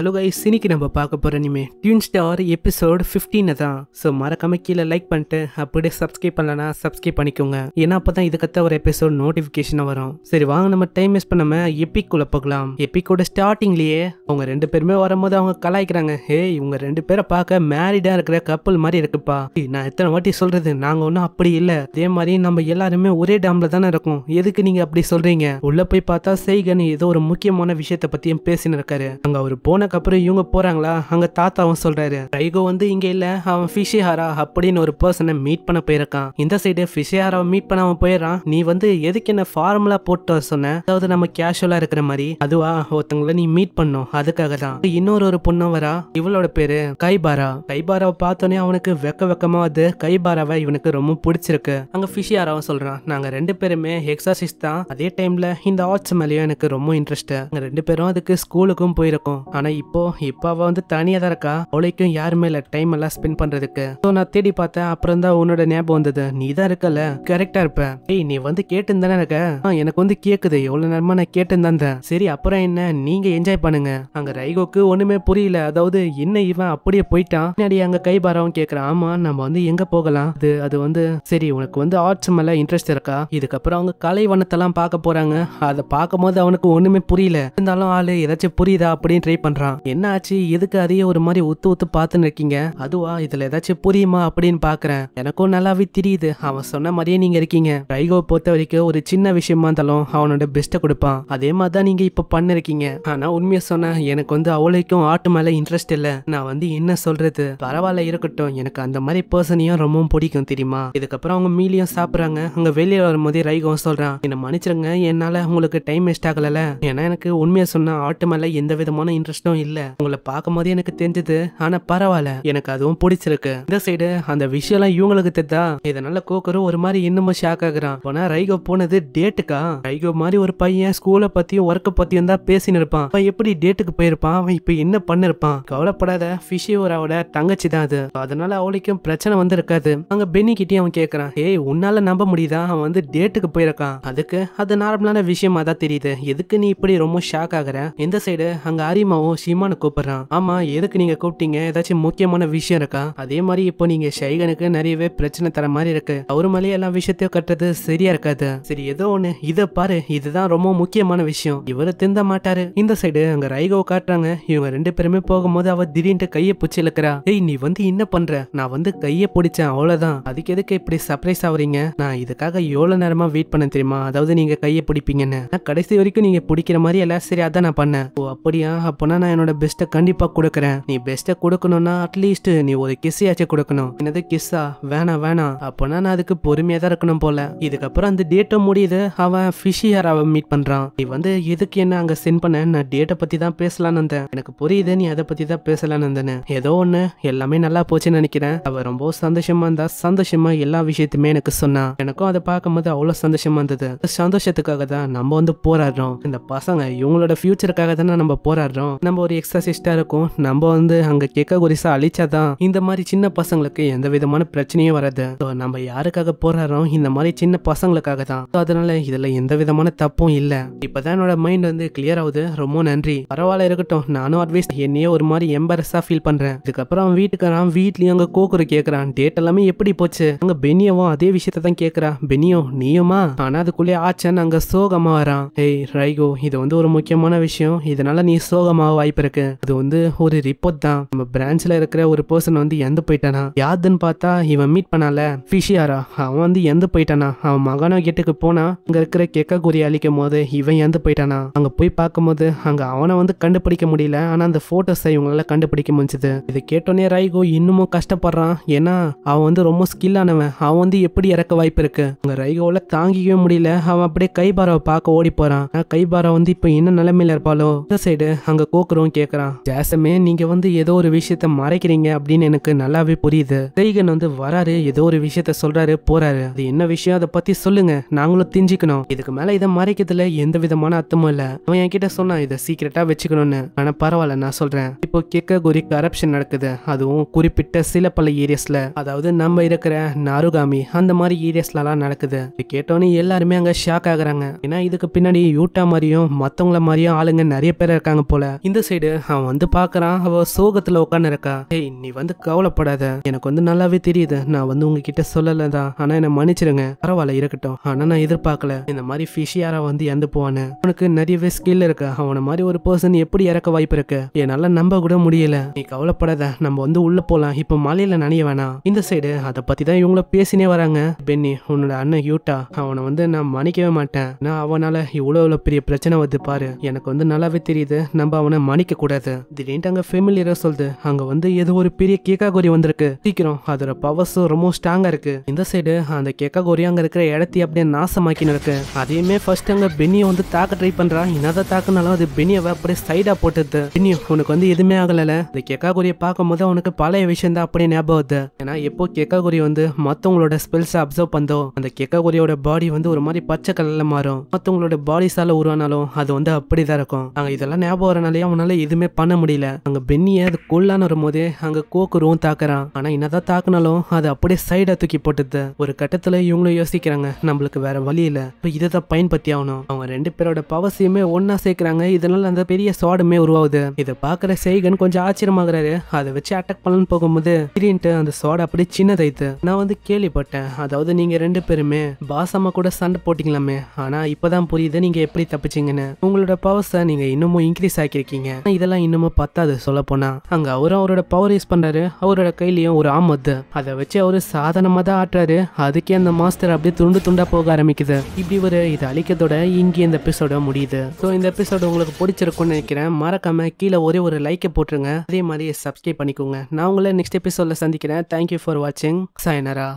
hello guys இன்னைக்கு நம்ம பார்க்க போகிற இனிமே டியூன் ஸ்டார் எபிசோட் ஃபிஃப்டீனை தான் ஸோ மறக்காம கீழே லைக் பண்ணிட்டு அப்படியே சப்ஸ்கிரைப் பண்ணலனா சப்ஸ்கிரைப் பண்ணிக்கோங்க ஏன்னா அப்போ தான் இதுக்கத்த ஒரு எபிசோட் நோட்டிஃபிகேஷன் வரும் சரி வாங்க நம்ம டைம் வேஸ்ட் பண்ணாம எப்பிக் குள்ள போகலாம் எப்பிக்கோட ஸ்டார்டிங்லேயே அவங்க ரெண்டு பேருமே வரும்போது அவங்க கலாய்க்கிறாங்க ஹே இவங்க ரெண்டு பேரை பார்க்க மேரிடாக இருக்கிற கப்பல் மாதிரி இருக்குப்பா நான் எத்தனை வாட்டி சொல்றது நாங்கள் ஒன்றும் அப்படி இல்லை அதே மாதிரி நம்ம எல்லாருமே ஒரே டேம்ல தானே இருக்கும் எதுக்கு நீங்கள் அப்படி சொல்றீங்க உள்ள போய் பார்த்தா செய்கன்னு ஏதோ ஒரு முக்கியமான விஷயத்தை பற்றியும் பேசினு இருக்காரு அங்கே அவர் போன போனதுக்கப்புறம் இவங்க போறாங்களா அங்க தாத்தாவும் சொல்றாரு ரைகோ வந்து இங்கே இல்ல அவன் ஃபிஷிஹாரா அப்படின்னு ஒரு பர்சனை மீட் பண்ண போயிருக்கான் இந்த சைடு ஃபிஷிஹாராவை மீட் பண்ண அவன் போயிடறான் நீ வந்து எதுக்கு என்ன ஃபார்முலா போட்டு வர சொன்ன அதாவது நம்ம கேஷுவலா இருக்கிற மாதிரி அதுவா ஒருத்தங்கள நீ மீட் பண்ணும் அதுக்காக தான் இன்னொரு ஒரு பொண்ணும் வரா இவளோட பேரு கைபாரா கைபாராவை பார்த்தோன்னே அவனுக்கு வெக்க வெக்கமா வந்து கைபாராவை இவனுக்கு ரொம்ப பிடிச்சிருக்கு அங்க ஃபிஷியாராவும் சொல்றான் நாங்க ரெண்டு பேருமே எக்ஸாசிஸ் தான் அதே டைம்ல இந்த ஆர்ட்ஸ் மேலேயும் எனக்கு ரொம்ப இன்ட்ரெஸ்ட் ரெண்டு பேரும் அதுக்கு ஸ்கூலுக்கும் போயிருக்கோம் ஆனா இப்போ இப்போ அவள் வந்து தனியா தான் இருக்கா அவளைக்கும் யாருமே இல்லை டைம் எல்லாம் ஸ்பெண்ட் பண்றதுக்கு ஸோ நான் தேடி பார்த்தேன் அப்புறம் தான் உன்னோட ஞாபகம் வந்தது நீ தான் இருக்கல கரெக்டாக இருப்ப ஏய் நீ வந்து கேட்டுன்னு இருக்க எனக்கு வந்து கேட்குது எவ்வளோ நேரமா நான் கேட்டுன்னு சரி அப்புறம் என்ன நீங்கள் என்ஜாய் பண்ணுங்க அங்க ரைகோக்கு ஒண்ணுமே புரியல அதாவது என்ன இவன் அப்படியே போயிட்டான் பின்னாடி அங்கே கை பாரவன் கேட்குறான் ஆமா நம்ம வந்து எங்கே போகலாம் அது அது வந்து சரி உனக்கு வந்து ஆர்ட்ஸ் மேலே இன்ட்ரெஸ்ட் இருக்கா இதுக்கப்புறம் அவங்க கலை வண்ணத்தெல்லாம் பார்க்க போறாங்க அதை பார்க்கும் போது அவனுக்கு ஒண்ணுமே புரியல இருந்தாலும் ஆள் ஏதாச்சும் புரியுதா அப்படின்னு ட்ரை பண்ணுறான் பாக்குறான் என்ன ஆச்சு எதுக்கு அதையே ஒரு மாதிரி ஒத்து ஒத்து பார்த்துன்னு இருக்கீங்க அதுவா இதுல ஏதாச்சும் புரியுமா அப்படின்னு பாக்குறேன் எனக்கும் நல்லாவே தெரியுது அவன் சொன்ன மாதிரியே நீங்க இருக்கீங்க ரைகோ பொறுத்த வரைக்கும் ஒரு சின்ன விஷயமா இருந்தாலும் அவனோட பெஸ்ட கொடுப்பான் அதே மாதிரிதான் நீங்க இப்ப பண்ணிருக்கீங்க ஆனா உண்மையை சொன்ன எனக்கு வந்து அவளைக்கும் ஆட்டு மேல இன்ட்ரெஸ்ட் இல்ல நான் வந்து என்ன சொல்றது பரவாயில்ல இருக்கட்டும் எனக்கு அந்த மாதிரி பர்சனையும் ரொம்பவும் பிடிக்கும் தெரியுமா இதுக்கப்புறம் அவங்க மீலியும் சாப்பிடுறாங்க அங்க வெளியே வரும்போதே ரைகோ சொல்றான் என்ன மன்னிச்சிருங்க என்னால உங்களுக்கு டைம் வேஸ்ட் ஆகல ஏன்னா எனக்கு உண்மையை சொன்ன ஆட்டு மேல எந்த விதமான இன்ட்ரெஸ்ட் இஷ்டம் இல்லை உங்களை பார்க்கும் போதே எனக்கு தெரிஞ்சது ஆனா பரவாயில்ல எனக்கு அதுவும் பிடிச்சிருக்கு இந்த சைடு அந்த விஷயம்லாம் இவங்களுக்கு தெரிதா இதனால கோக்கரும் ஒரு மாதிரி இன்னமும் ஷாக் ஆகுறான் போனா ரைகோ போனது டேட்டுக்கா ரைகோ மாதிரி ஒரு பையன் ஸ்கூலை பத்தியும் ஒர்க்கை பத்தியும் தான் பேசின்னு இருப்பான் அவன் எப்படி டேட்டுக்கு போயிருப்பான் அவன் இப்ப என்ன பண்ணிருப்பான் கவலைப்படாத ஃபிஷியோராவோட தங்கச்சி தான் அது அதனால அவளுக்கும் பிரச்சனை வந்து இருக்காது அங்க பென்னி கிட்டே அவன் கேக்குறான் ஏய் உன்னால நம்ப முடியுதா அவன் வந்து டேட்டுக்கு போயிருக்கான் அதுக்கு அது நார்மலான விஷயமா தான் தெரியுது எதுக்கு நீ இப்படி ரொம்ப ஷாக் ஆகுற இந்த சைடு அங்க அரிமாவும் சீமானு கூப்பிடுறான் ஆமா எதுக்கு நீங்க கூப்பிட்டீங்க ஏதாச்சும் முக்கியமான விஷயம் இருக்கா அதே மாதிரி இப்போ நீங்க ஷைகனுக்கு நிறையவே பிரச்சனை தர மாதிரி இருக்கு அவர் மேலேயே எல்லா விஷயத்தையும் கட்டுறது சரியா இருக்காது சரி ஏதோ ஒண்ணு இதை பாரு இதுதான் ரொம்ப முக்கியமான விஷயம் இவரு திந்த மாட்டாரு இந்த சைடு அங்க ரைகோ காட்டுறாங்க இவங்க ரெண்டு பேருமே போகும்போது அவ திடீர்னு கையை பிடிச்சி இழுக்கிறா ஏய் நீ வந்து என்ன பண்ற நான் வந்து கையை பிடிச்சேன் அவ்வளவுதான் அதுக்கு எதுக்கு இப்படி சர்ப்ரைஸ் ஆகுறீங்க நான் இதுக்காக எவ்வளவு நேரமா வெயிட் பண்ண தெரியுமா அதாவது நீங்க கையை பிடிப்பீங்கன்னு நான் கடைசி வரைக்கும் நீங்க பிடிக்கிற மாதிரி எல்லாம் சரியா தான் நான் பண்ணேன் ஓ அப்படியா அப்போனா நான் நான் என்னோட பெஸ்ட்டை கண்டிப்பாக கொடுக்குறேன் நீ பெஸ்ட்டை கொடுக்கணும்னா அட்லீஸ்ட் நீ ஒரு கிஸ்ஸையாச்சும் கொடுக்கணும் என்னது கிஸ்ஸா வேணாம் வேணாம் அப்போனா நான் அதுக்கு பொறுமையாக தான் இருக்கணும் போல இதுக்கப்புறம் அந்த டேட்டை முடியுது அவன் ஃபிஷியார் அவன் மீட் பண்ணுறான் நீ வந்து எதுக்கு என்ன அங்கே சென்ட் பண்ண நான் டேட்டை பற்றி தான் பேசலான்னு இருந்தேன் எனக்கு புரியுது நீ அதை பற்றி தான் பேசலான்னு இருந்தேன் ஏதோ ஒன்று எல்லாமே நல்லா போச்சுன்னு நினைக்கிறேன் அவள் ரொம்ப சந்தோஷமா இருந்தா சந்தோஷமா எல்லா விஷயத்தையுமே எனக்கு சொன்னான் எனக்கும் அதை பார்க்கும்போது அவ்வளோ சந்தோஷமா இருந்தது சந்தோஷத்துக்காக தான் நம்ம வந்து போராடுறோம் இந்த பசங்க இவங்களோட ஃபியூச்சருக்காக தானே நம்ம போராடுறோம் நம்ம நம்ம ஒரு எக்ஸசைஸ்டாக இருக்கும் நம்ம வந்து அங்கே கேக்க குரிசா அழிச்சாதான் இந்த மாதிரி சின்ன பசங்களுக்கு எந்த விதமான பிரச்சனையும் வராது ஸோ நம்ம யாருக்காக போராடுறோம் இந்த மாதிரி சின்ன பசங்களுக்காக தான் ஸோ அதனால இதில் எந்த விதமான தப்பும் இல்லை இப்பதான் என்னோட மைண்ட் வந்து கிளியர் ஆகுது ரொம்ப நன்றி பரவாயில்ல இருக்கட்டும் நானும் அட்வைஸ் என்னையே ஒரு மாதிரி எம்பரஸா ஃபீல் பண்ணுறேன் இதுக்கப்புறம் அவன் வீட்டுக்கு வீட்லயும் அங்க அங்கே கோக்குற கேட்குறான் டேட் எல்லாமே எப்படி போச்சு அங்க பெனியவும் அதே விஷயத்த தான் கேட்குறான் பெனியோ நீயுமா ஆனா அதுக்குள்ளே ஆச்சன் அங்கே சோகமா வரான் ஏய் ரைகோ இது வந்து ஒரு முக்கியமான விஷயம் இதனால நீ சோகமாவாய் வாய்ப்பு இருக்கு அது வந்து ஒரு ரிப்போர்ட் தான் நம்ம பிரான்ச்ல இருக்கிற ஒரு பர்சன் வந்து எந்த போயிட்டானா யாருன்னு பார்த்தா இவன் மீட் பண்ணால ஃபிஷியாரா அவன் வந்து எந்த போயிட்டானா அவன் மகானோ கேட்டுக்கு போனா அங்க இருக்கிற கெக்க குறி அழிக்கும் போது இவன் எந்த போயிட்டானா அங்க போய் பார்க்கும்போது அங்க அவனை வந்து கண்டுபிடிக்க முடியல ஆனா அந்த போட்டோஸ் இவங்களால கண்டுபிடிக்க முடிஞ்சது இதை கேட்டோன்னே ரைகோ இன்னமும் கஷ்டப்படுறான் ஏன்னா அவன் வந்து ரொம்ப ஸ்கில்லானவன் அவன் வந்து எப்படி இறக்க வாய்ப்பு இருக்கு அங்க ரைகோல தாங்கிக்கவே முடியல அவன் அப்படியே கைபாரவை பார்க்க ஓடி போறான் கைபாரா வந்து இப்போ என்ன நிலைமையில இருப்பாளோ இந்த சைடு அங்க கோக்ரோ அப்புறம் கேட்குறான் ஜாசமே நீங்க வந்து ஏதோ ஒரு விஷயத்த மறைக்கிறீங்க அப்படின்னு எனக்கு நல்லாவே புரியுது தைகன் வந்து வராரு ஏதோ ஒரு விஷயத்த சொல்றாரு போறாரு அது என்ன விஷயம் அதை பத்தி சொல்லுங்க நாங்களும் திஞ்சிக்கணும் இதுக்கு மேல இதை மறைக்கிறதுல எந்த விதமான அர்த்தமும் இல்ல அவன் என்கிட்ட சொன்னான் இதை சீக்கிரட்டா வச்சுக்கணும்னு ஆனா பரவாயில்ல நான் சொல்றேன் இப்போ கேட்க குறி கரப்ஷன் நடக்குது அதுவும் குறிப்பிட்ட சில பல ஏரியாஸ்ல அதாவது நம்ம இருக்கிற நாருகாமி அந்த மாதிரி ஏரியாஸ்ல எல்லாம் நடக்குது கேட்டோன்னு எல்லாருமே அங்க ஷாக் ஆகுறாங்க ஏன்னா இதுக்கு பின்னாடி யூட்டா மாதிரியும் மத்தவங்கள மாதிரியும் ஆளுங்க நிறைய பேர் இருக்காங்க போல இந்த சைடு அவன் வந்து பாக்குறான் அவள் சோகத்துல உட்காந்து இருக்கா ஏய் நீ வந்து கவலைப்படாத எனக்கு வந்து நல்லாவே தெரியுது நான் வந்து உங்ககிட்ட சொல்லலதான் ஆனா என்ன மன்னிச்சிருங்க பரவாயில்ல இருக்கட்டும் ஆனா நான் எதிர்பார்க்கல இந்த மாதிரி ஃபிஷியாரா வந்து இறந்து போவானு அவனுக்கு நிறையவே ஸ்கில் இருக்கு அவனை மாதிரி ஒரு பர்சன் எப்படி இறக்க வாய்ப்பு இருக்கு என்னால நம்ப கூட முடியல நீ கவலைப்படாத நம்ம வந்து உள்ள போலாம் இப்போ மலையில நனைய வேணாம் இந்த சைடு அதை பத்தி தான் இவங்கள பேசினே வராங்க பென்னி உன்னோட அண்ணன் யூட்டா அவனை வந்து நான் மன்னிக்கவே மாட்டேன் நான் அவனால இவ்வளோ இவ்வளோ பெரிய பிரச்சனை வந்து பாரு எனக்கு வந்து நல்லாவே தெரியுது நம்ம அவனை மன்னிக்க கூடாது திடீர்னு அங்க ஃபெமிலியராக சொல்லுது அங்க வந்து ஏதோ ஒரு பெரிய கேக்காகோரி வந்திருக்கு சீக்கிரம் அதோட பவர்ஸும் ரொம்ப ஸ்ட்ராங்கா இருக்கு இந்த சைடு அந்த கோரி அங்க இருக்கிற இடத்தையும் அப்படியே நாசமாக்கின்னு இருக்கு அதையுமே ஃபர்ஸ்ட் அங்க பெனிய வந்து தாக்க ட்ரை பண்றா என்னதான் தாக்குனாலும் அது பெனிய அப்படியே சைடா போட்டுது பெனிய உனக்கு வந்து எதுவுமே ஆகல இந்த கேக்காகோரியை பார்க்கும்போது அவனுக்கு பழைய விஷயம் தான் அப்படியே ஞாபகம் வருது ஏன்னா எப்போ கோரி வந்து மற்றவங்களோட ஸ்பெல்ஸை அப்சர்வ் பண்ணோ அந்த கோரியோட பாடி வந்து ஒரு மாதிரி பச்சை கலர்ல மாறும் மற்றவங்களோட பாடிஸால உருவானாலும் அது வந்து அப்படிதான் இருக்கும் அங்க இதெல்லாம் ஞாபகம் வரனாலே அவனால் அவனால் எதுவுமே பண்ண முடியல அங்கே பென்னிய அது கொல்லான்னு வரும்போதே அங்கே கோக்குருவும் தாக்குறான் ஆனால் என்னதான் தாக்குனாலும் அது அப்படியே சைடாக தூக்கி போட்டுது ஒரு கட்டத்தில் இவங்களும் யோசிக்கிறாங்க நம்மளுக்கு வேற வழி இல்லை இப்போ இதை தான் பயன்படுத்தி ஆகணும் அவங்க ரெண்டு பேரோட பவசியுமே ஒன்றா சேர்க்குறாங்க இதனால் அந்த பெரிய சுவாடுமே உருவாகுது இதை பாக்குற செய்கன் கொஞ்சம் ஆச்சரியமாகறாரு அதை வச்சு அட்டாக் பண்ணனு போகும்போது திடீர்னு அந்த சுவாடு அப்படியே சின்னதாயித்து நான் வந்து கேள்விப்பட்டேன் அதாவது நீங்கள் ரெண்டு பேருமே பாசம்மா கூட சண்டை போட்டிங்களாமே ஆனால் இப்பதான் புரியுது நீங்கள் எப்படி தப்பிச்சிங்கன்னு உங்களோட பவர்ஸை நீங்கள் இன்னமும் இன்க்ரீஸ் ஆக்கியிருக்கீங்க சொல்லியிருக்காங்க இதெல்லாம் இன்னமும் பத்தாது சொல்ல போனா அங்க அவரும் அவரோட பவர் யூஸ் பண்றாரு அவரோட கையிலயும் ஒரு ஆம் வந்து அதை வச்சு அவரு சாதாரணமா தான் ஆட்டுறாரு அதுக்கே அந்த மாஸ்டர் அப்படியே துண்டு துண்டா போக ஆரம்பிக்குது இப்படி ஒரு இதை அழிக்கத்தோட இங்கே இந்த எபிசோட முடியுது ஸோ இந்த எபிசோடு உங்களுக்கு பிடிச்சிருக்கும்னு நினைக்கிறேன் மறக்காம கீழே ஒரே ஒரு லைக்கை போட்டுருங்க அதே மாதிரி சப்ஸ்கிரைப் பண்ணிக்கோங்க நான் உங்களை நெக்ஸ்ட் எபிசோட சந்திக்கிறேன் தேங்க்யூ ஃபார் வாட்சிங் சாயனரா